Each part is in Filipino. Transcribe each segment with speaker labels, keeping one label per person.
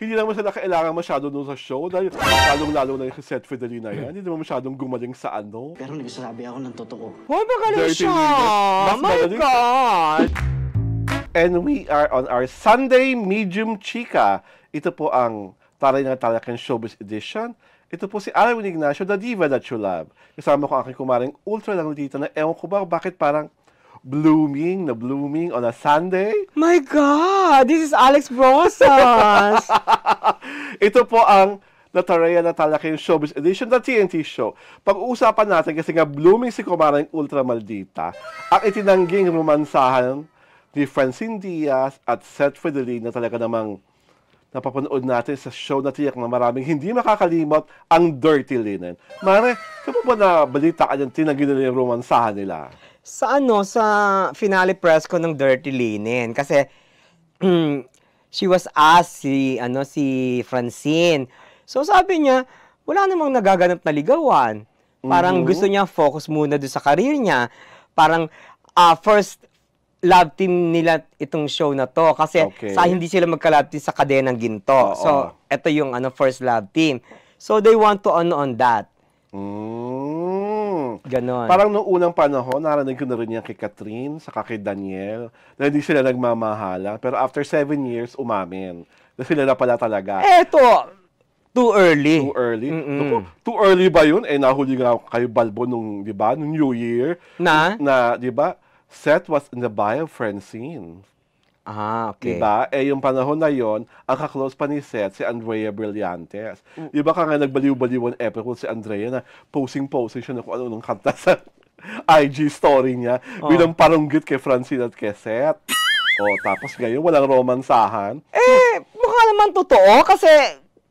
Speaker 1: hindi naman sila kailangan masyado doon sa show dahil lalong-lalo na yung Seth Fidelina yan. Hindi naman masyadong gumaling sa ano. Pero nagsasabi ako ng totoo.
Speaker 2: Hoy, magaling siya! My God!
Speaker 1: And we are on our Sunday Medium Chica. Ito po ang Taray na Talakan Showbiz Edition. Ito po si Alwin Ignacio, the diva that you love. Kasama ko aking kumaring ultra lang dito na ewan ko ba bakit parang blooming na blooming on a Sunday. My God! This is Alex Brosas! Ito po ang Natareya na talaga yung showbiz edition ng TNT show. Pag-uusapan natin kasi nga blooming si Kumaring Ultra Maldita ang itinangging romansahan ni Francine Diaz at Seth Fidelin na talaga namang napapanood natin sa show na tiyak na maraming hindi makakalimot ang Dirty Linen. Mare,
Speaker 2: kamo ba na balita ka yung tinanggi na yung romansahan nila? Sa ano, sa finale press ko ng Dirty Linen. Kasi, mm, she was asked si, ano, si Francine. So sabi niya, wala namang nagaganap na ligawan. Parang mm-hmm. gusto niya focus muna doon sa career niya. Parang uh, first love team nila itong show na to kasi okay. sa hindi sila magka-love team sa kadenang ginto. Oo. So, ito yung ano first love team. So they want to ano on that. Mm. Ganon. Parang noong unang panahon, narinig ko na rin yan kay Catherine, sa kay
Speaker 1: Daniel, na hindi sila nagmamahala. Pero after seven years, umamin. Na sila na pala talaga. Eto, Too early. Too early? Mm-mm. too early ba yun? Eh, nahuli nga kayo Balbo nung, di ba, nung New Year. Na? Na, di ba? Seth was in the bio friend scene. Ah, okay. Diba? Eh, yung panahon na yon ang kaklose pa ni Seth, si Andrea Brillantes. Mm. Diba ka nga nagbaliw-baliwan episode si Andrea na posing-posing siya na kung ano-anong kanta sa IG story niya oh. bilang parunggit kay Francine at kay Seth. o, oh, tapos ngayon, walang romansahan. Eh,
Speaker 2: mukha naman totoo kasi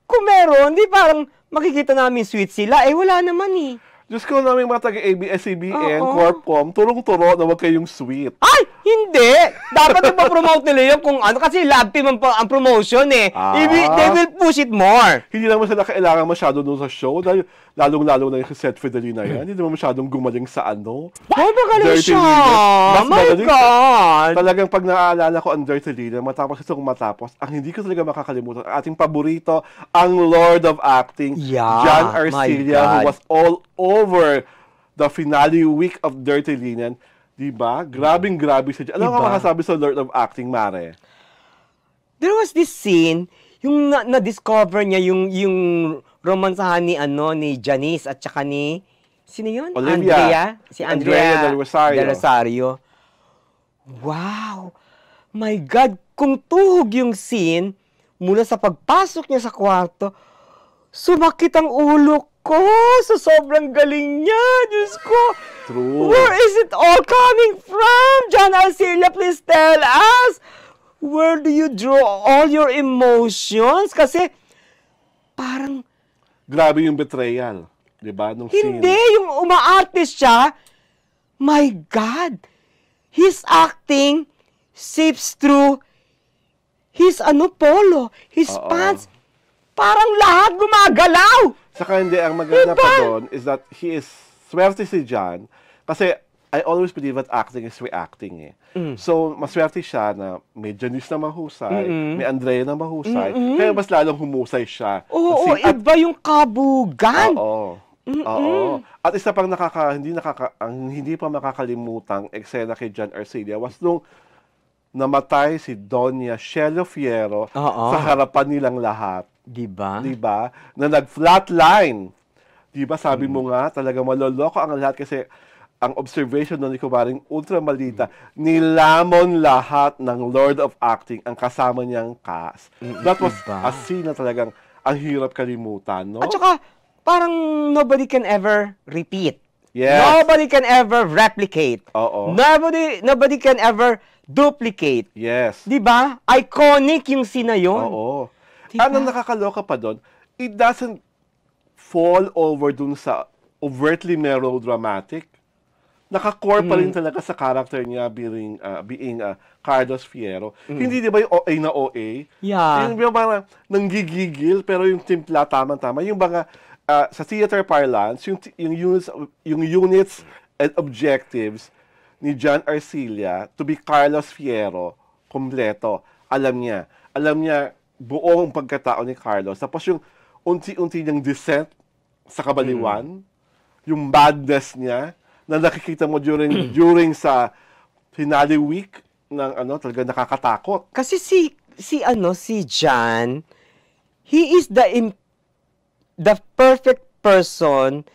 Speaker 2: kung meron, di parang makikita namin sweet sila. Eh, wala naman eh. Diyos ko namin mga taga-ABS-CBN, oh, oh. Corpcom, turong-turo na wag kayong sweet. Ay! Hindi! Dapat promote nila
Speaker 1: yung kung ano. Kasi love team ang, ang promotion eh. Ah. They will push it more. Hindi naman sila kailangan masyado doon sa show. Dahil lalong-lalo na yung Seth Fidelina yan, hindi naman masyadong gumaling sa ano.
Speaker 2: Ay, magaling siya! Mas My magaling God!
Speaker 1: Talagang pag naaalala ko ang Dirty Lina, matapos itong matapos, ang hindi ko talaga makakalimutan, ang ating paborito, ang Lord of Acting, yeah, John Arcilla, who was all over the finale week of Dirty Linen. Diba? Grabing grabe siya. Ano diba? ka makasabi sa Lord of Acting, Mare?
Speaker 2: There was this scene, yung na- na-discover niya yung, yung romansa ni ano ni Janice at saka ni sino yun? Olivia. Andrea, si Andrea, Andrea Del Rosario. Del Rosario. Wow. My God, kung tuhog yung scene mula sa pagpasok niya sa kwarto, sumakit ang ulo ko sa sobrang galing niya. Diyos ko. True. Where is it all coming from? John Arcelia, please tell us. Where do you draw all your emotions? Kasi parang
Speaker 1: grabe yung betrayal. Di ba? Nung Hindi,
Speaker 2: scene. yung umaartist siya, my God, his acting seeps through his ano polo, his Oo. pants, parang lahat gumagalaw. Saka hindi, ang maganda
Speaker 1: diba? pa doon is that he is swerte si John kasi I always believe that acting is reacting eh. Mm. So, maswerte siya na may Janice na mahusay, mm-hmm. may Andrea na mahusay, mm-hmm. kaya mas lalong humusay siya. Oo, oh, oh, iba
Speaker 2: yung kabugan.
Speaker 1: Oo. Mm-mm. Oo. At isa pang nakaka, hindi, nakaka, ang hindi pa makakalimutang eksena kay John Arcelia was nung namatay si Donya Shelo Fierro Uh-oh. sa harapan nilang lahat. Diba? Diba? Na nag-flatline. Diba, sabi mm. mo nga, talaga maloloko ang lahat kasi ang observation nun ni Kumaring ultramalita, nilamon lahat ng Lord of Acting ang kasama niyang cast. Mm, That was diba? a scene
Speaker 2: na talagang ang hirap kalimutan, no? At saka, parang nobody can ever repeat. Yes. Nobody can ever replicate. Oo. Nobody, nobody can ever duplicate. Yes. Di ba? Iconic yung scene na yun. Oo. Diba? Ano
Speaker 1: nakakaloka pa doon, it doesn't fall over dun sa overtly melodramatic naka-core mm. pa rin mm. talaga sa character niya being uh, being uh, Carlos Fierro. Mm. Hindi di ba yung OA na OA? Yeah. Yung mga nanggigigil pero yung timpla tama-tama. Yung mga uh, sa theater parlance, yung yung units yung units and objectives ni John Arcilla to be Carlos Fierro kompleto. Alam niya. Alam niya buong pagkatao ni Carlos. Tapos yung unti-unti niyang descent sa kabaliwan, mm. yung badness niya, na nakikita mo during during sa finale week
Speaker 2: ng ano talaga nakakatakot. Kasi si si ano si John he is the im- the perfect person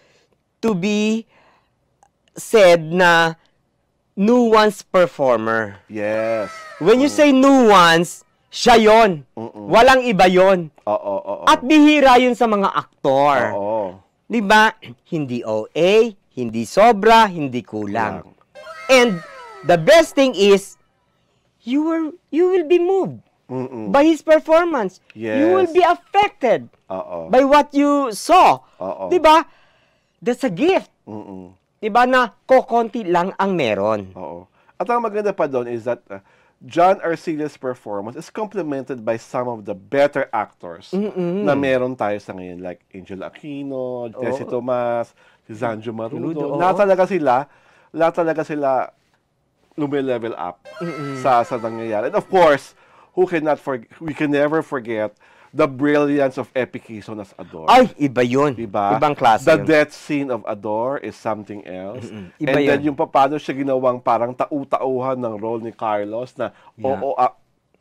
Speaker 2: to be said na nuance performer. Yes. When you mm. say nuance, siya yon. Walang iba yon. Oo, oo, oo. At bihira yun sa mga aktor. Oo. 'Di ba? Hindi OA, hindi sobra, hindi kulang. And the best thing is, you were you will be moved Mm-mm. by his performance. Yes. You will be affected Uh-oh. by what you saw.
Speaker 1: Uh-oh. 'Di ba?
Speaker 2: That's a gift. Mm-mm. 'Di na kokonti lang ang meron. Oo. At ang maganda pa doon is
Speaker 1: that uh, John Arcelia's performance is complemented by some of the better actors Mm-mm. na meron tayo sa ngayon. Like Angel Aquino, Jesse oh. Tomas, si Zanjo Marudo. Oh. Lahat talaga sila, lahat talaga sila lumilevel up Mm-mm. sa sa nangyayari. And of course, who cannot forget, we can never forget The Brilliance of Epicison as Adore. Ay, iba yun. Diba? Ibang klase The yun. death scene of Ador is something else. Mm-mm. Iba And yun. then yung paano siya ginawang parang tau-tauhan ng role ni Carlos na yeah. oo, a- ah,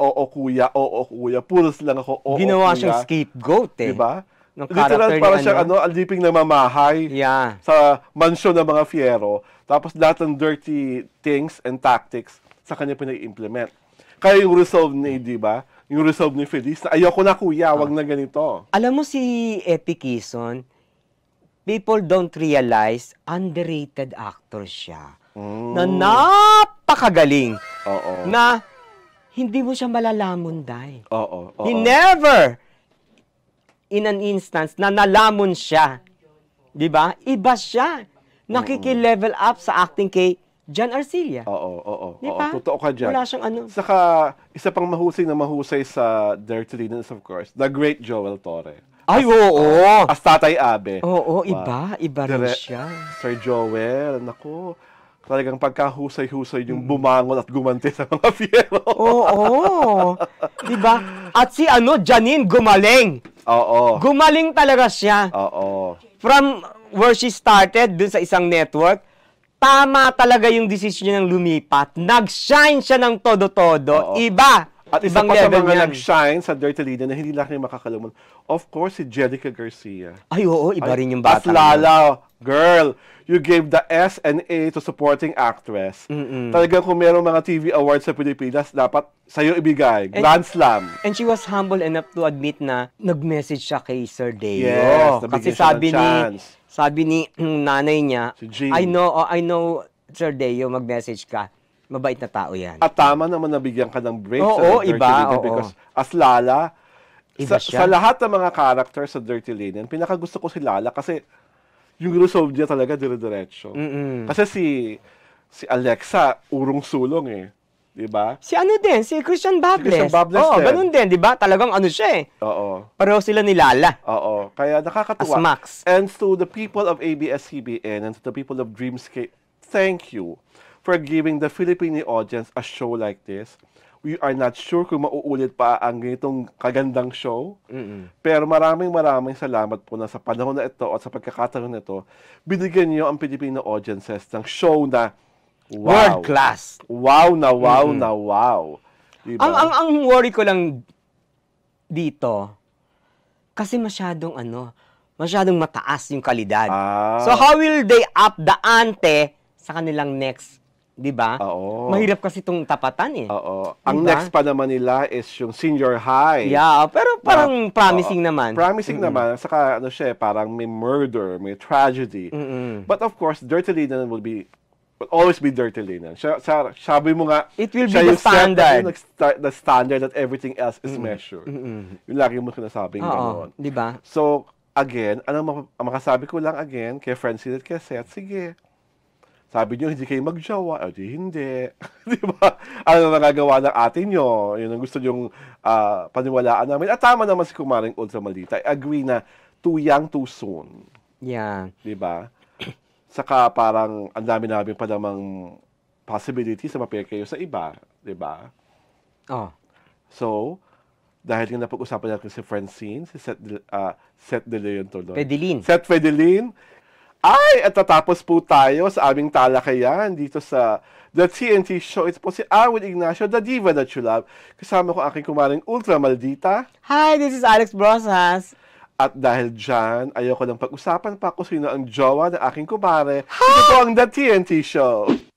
Speaker 1: oo kuya, oo kuya, pulos lang ako, oo Ginawa kuya. siyang scapegoat eh. Diba?
Speaker 2: ng Literal, character para siyang ano,
Speaker 1: aliping ng mamahay yeah. sa mansyon ng mga fiero. Tapos lahat ng dirty things and tactics sa kanya pinag-implement. Kaya yung resolve ni, di ba, yung resolve ni Feliz na ayoko na kuya, wag ah. na
Speaker 2: ganito. Alam mo si Epi people don't realize underrated actor siya. Mm. Na hmm. napakagaling. Oo. Na hindi mo siya malalamon, Day. Oo. oo. He never, in an instance, na nalamon siya. Di ba? Iba siya. Nakiki-level up sa acting kay John Arcilia. Oo, oo, Di oo. Totoo ka dyan. Wala siyang ano.
Speaker 1: Saka, isa pang mahusay na mahusay sa Dirty Linens, of course, the great
Speaker 2: Joel Torre.
Speaker 1: Ay, oo! As Tatay Abe.
Speaker 2: Oo, iba. Iba rin siya.
Speaker 1: Sir Joel, nako. talagang pagkahusay-husay yung bumangon at gumanti sa
Speaker 2: mga fiero. Oo. Di diba? At si ano, Janine Gumaling. Oo. Gumaling talaga siya. Oo. From where she started, dun sa isang network, tama talaga yung decision niya ng lumipat. Nag-shine siya ng todo-todo. Oo. Iba at isa Ibang pa sa level mga yan.
Speaker 1: nag-shine sa Dirty Lida na hindi lang kayo makakalaman. Of course, si Jerica Garcia. Ay, oo, iba rin yung bata. At Lala, girl, you gave the S and A to supporting actress.
Speaker 2: Mm-mm. Talagang
Speaker 1: kung merong mga TV awards sa Pilipinas, dapat sa'yo ibigay. And, Grand Slam.
Speaker 2: And she was humble enough to admit na nag-message siya kay Sir Deo. Yes, Kasi sabi ni, sabi ni mm, nanay niya, Si I know, oh, I know, Sir Deo, mag-message ka mabait na tao yan. At tama naman nabigyan ka ng break oo, sa oo, Dirty iba, Linen oo, because as Lala, sa, sa lahat
Speaker 1: ng mga characters sa Dirty Linen, pinaka gusto ko si Lala kasi yung resolve niya talaga dire-diretso. Mm-mm. Kasi si si Alexa, urong sulong eh. 'Di ba?
Speaker 2: Si ano din, si Christian Bables. Si Christian Bables Oo, din. ganun din, 'di ba? Talagang ano siya eh. Oo. Pareho sila ni Lala.
Speaker 1: Oo. Kaya nakakatuwa. As Max. And to the people of ABS-CBN and to the people of Dreamscape, thank you for giving the Filipino audience a show like this. We are not sure kung mauulit pa ang ganitong kagandang show. Mm-mm. Pero maraming maraming salamat po na sa panahon na ito at sa pagkakataon na ito, binigyan niyo ang Filipino audiences ng show na wow. World class. Wow na wow mm-hmm.
Speaker 2: na wow. Diba? Ang, ang, ang worry ko lang dito, kasi masyadong ano, masyadong mataas yung kalidad. Ah. So how will they up the ante sa kanilang next 'di ba? Oo. Mahirap kasi itong tapatan eh. Oo. Ang diba? next
Speaker 1: pa naman nila is yung senior high. Yeah, pero parang na, promising oo. naman. Promising mm-hmm. naman. Saka ano siya, eh, parang may murder, may tragedy. Mm-hmm. But of course, Dirty Linen will be will always be Dirty Linen. Siya, siya, sabi mo nga, it will be the standard. Yung sta- the standard that everything else is mm-hmm. measured. Mm-hmm. Yung lagi mo sinasabing ganoon. 'Di ba? So, again, ano makasabi ko lang again kay Francine at kay Seth, sige, sabi niyo, hindi kayo magjowa. O di hindi. di ba? Ano na nagagawa ng atin nyo? Yun ang gusto yung uh, ah, paniwalaan namin. At tama naman si Kumaring Ultra Maldita. I agree na too young, too soon. Yeah. Di ba? Saka parang ang dami namin pa namang possibilities na mapir kayo sa iba. Di ba? Oh. So, dahil yung napag-usapan natin si Francine, si Seth, De, uh, ah, Seth De Leon tuloy. Fedeline. Seth Fedeline, ay, at tatapos po tayo sa aming talakayan dito sa The TNT Show. Ito po si Arwin Ignacio, the diva that you love. Kasama ko aking kumaring Ultra Maldita.
Speaker 2: Hi, this is Alex
Speaker 1: Brosas. At dahil dyan, ayoko lang pag-usapan pa kung sino ang jowa ng aking kumare. Ito po ang The TNT Show.